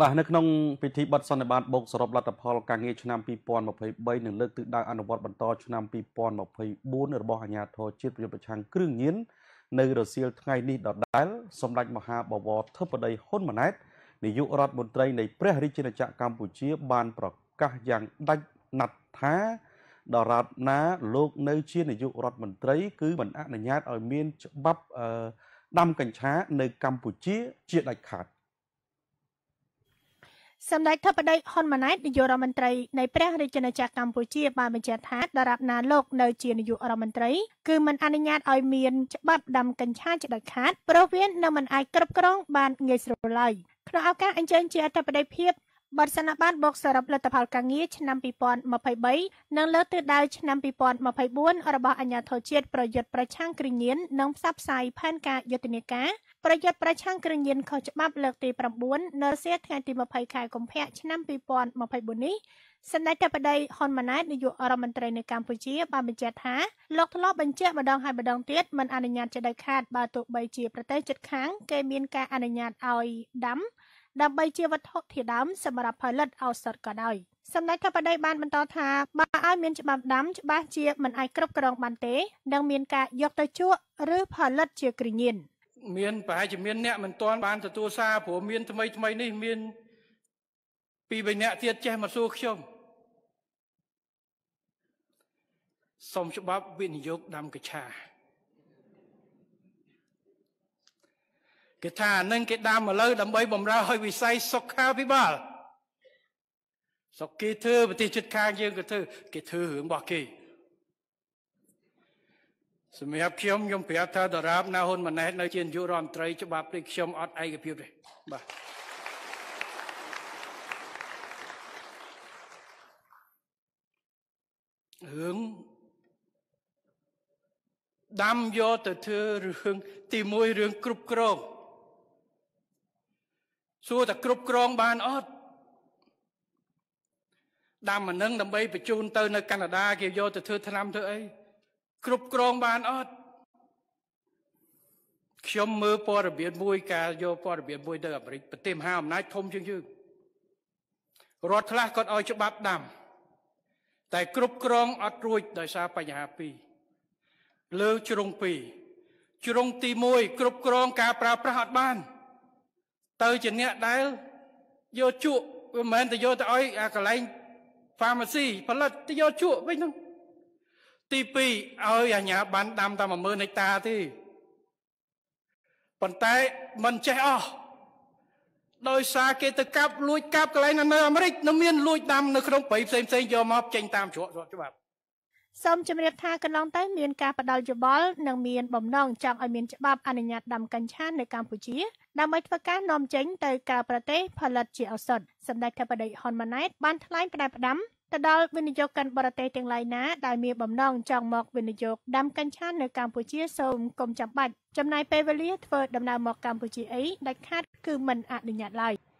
បាទនៅក្នុងពិធីបတ်សន្និបាតបូកសរុបលទ្ធផលការងារឆ្នាំ2023និងលើកទិសដៅអនុវត្តបន្តឆ្នាំ2024របស់អាជ្ញាធរជាតិប្រយុទ្ធប្រឆាំងគ្រឿងញៀននៅរសៀលថ្ងៃនេះដដែលសម្ដេចមហាបវរធិបតីហ៊ុនម៉ាណែតនាយករដ្ឋមន្ត្រី នៃព្រះរាជាណាចក្រកម្ពុជាបាន ប្រកាសយ៉ាងដាច់ណាត់ថាដរាបណាលោកនៅជានាយករដ្ឋមន្ត្រី គឺមិនអនុញ្ញាតឲ្យមានច្បាប់ដាំកញ្ឆា នៅកម្ពុជាជាដាច់ខាត។សម្ដេចធិបតីហ៊ុនម៉ាណែតនាយករដ្ឋមន្ត្រីនៃព្រះរាជាណាចក្រកម្ពុជា បានបញ្ជាក់ថាដរាបណាលោកនៅជានាយករដ្ឋមន្ត្រីគឺមិនអនុញ្ញាតឲ្យមានច្បាប់ដាំកញ្ឆាជាដាច់ខាតព្រោះវានៅមិនអាចគ្រប់គ្រងបានងាយស្រួលឡើយក្នុងឱកាសអញ្ជើញជាអធិបតីភាពបទសន្និបាតបូកសរុបលទ្ធផលការងារឆ្នាំ2023និងលើកទិសដៅឆ្នាំ2024របស់អាជ្ញាធរជាតិប្រយុទ្ធប្រឆាំងគ្រីញៀននិងផ្សព្វផ្សាយផែនការយុទ្ធនាការប្រយុទ្ធប្រឆាំងគ្រឿងញៀនខុសច្បាប់លើកទី9នៅសៀថ្ងៃទី20ខែកុម្ភៈឆ្នាំ2024នេះសម្ដេចតេបតីហ៊ុនម៉ាណែតនាយករដ្ឋមន្ត្រីនៅកម្ពុជាបានបញ្ជាក់ថាលោកធ្លាប់បញ្ជាក់ម្ដងហើយម្ដងទៀតមិនអនុញ្ញាតជាដាច់ខាតបើទោះបីជាប្រទេសជិតខាងគេមានការអនុញ្ញាតឲ្យដាំដើម្បីជាវត្ថុធាតុដើមសម្រាប់ផលិតឱសថក៏ដោយសម្ដេចថាបដីបានបន្តថាបើឲ្យមានច្បាប់ដាំច្បាស់ជាមិនអាចគ្រប់គ្រងបានទេនិងមានការយកទៅជក់ឬផលិតជាគ្រឿងញៀន។មានប្រហែលជាមានអ្នកមិនទាន់បានទទួលសារព្រោះមានថ្មីថ្មីនេះមាន ពីរបីអ្នកទៀតចេះមកសួរខ្ញុំសូមច្បាប់វិនិយោគដាំកឆាគេថានឹងគេដាំឥឡូវដើម្បីបំរើឲ្យវិស័យសុខាភិបាលសុខគេធ្វើប្រទេសជិតខាងយើងក៏ធ្វើគេធ្វើរឿងរបស់គេសម្រាប់ខ្ញុំខ្ញុំប្រាប់ថាដរាបណាហ៊ុនម៉ាណែតនៅ ជានាយករដ្ឋមន្ត្រីច្បាប់នេះខ្ញុំអត់ឯកភាពទេបាទរឿងដាំយកទៅធ្វើរឿងទី1រឿង គ្រប់គ្រងសួរតែគ្រប់គ្រង បានអត់ដាំអានឹងដើម្បីបញ្ជូនទៅនៅកាណាដាគេយកទៅធ្វើឆ្នាំធ្វើអីគ្រប់គ្រងបានអត់ខ្ញុំមើលព័ត៌មានមួយ ការយកព័ត៌មានមួយទៅអាមេរិកប្រទេសមហាអំណាចធំជាងយើងរដ្ឋខ្លះគាត់ឲ្យច្បាប់ដាំតែគ្រប់គ្រងអត់រួចដោយសារបញ្ហាពីរលើជ្រុងពីរជ្រុងទី1គ្រប់គ្រងការប្រើប្រាស់អត់បាន ទៅជាអ្នកដែលយកជក់មិនមែនទៅយកទៅឲ្យអាកន្លែង pharmacy ផលិតទៅយកជក់វិញហ្នឹងទី2ឲ្យអាញាបានដាំតែ10000ហិកតាទេប៉ុន្តែมันចេះអស់ដោយសារគេទៅកាប់លួចកាប់កន្លែងនៅអាមេរិកនៅមានលួចដាំនៅក្នុងព្រៃផ្សេងផ្សេងយកមកចេញតាមច្រកច្បាប់សូមជម្រាបថាកន្លងទៅមានការផ្ដាល់យោបល់និងមានបំណងចង់ឲ្យមានច្បាប់អនុញ្ញាតដាំកញ្ឆានៅកម្ពុជាដើម្បីធ្វើការនាំចេញទៅក្រៅប្រទេសផលិតជាឱសថសម្ដេចធិបតីហ៊ុនម៉ាណែតបានថ្លែងផ្ដាល់ផ្ដាំទៅដល់វិនិយោគកាន់បរទេសទាំងឡាយណាដែលមានបំណងចង់មកវិនិយោគដាំកញ្ឆានៅកម្ពុជាសូមកុំចាំបាច់ចំណាយពេលវេលាធ្វើដំណើរមកកម្ពុជាអីដាច់ខាត គឺមិនអនុញ្ញាតឡើយ។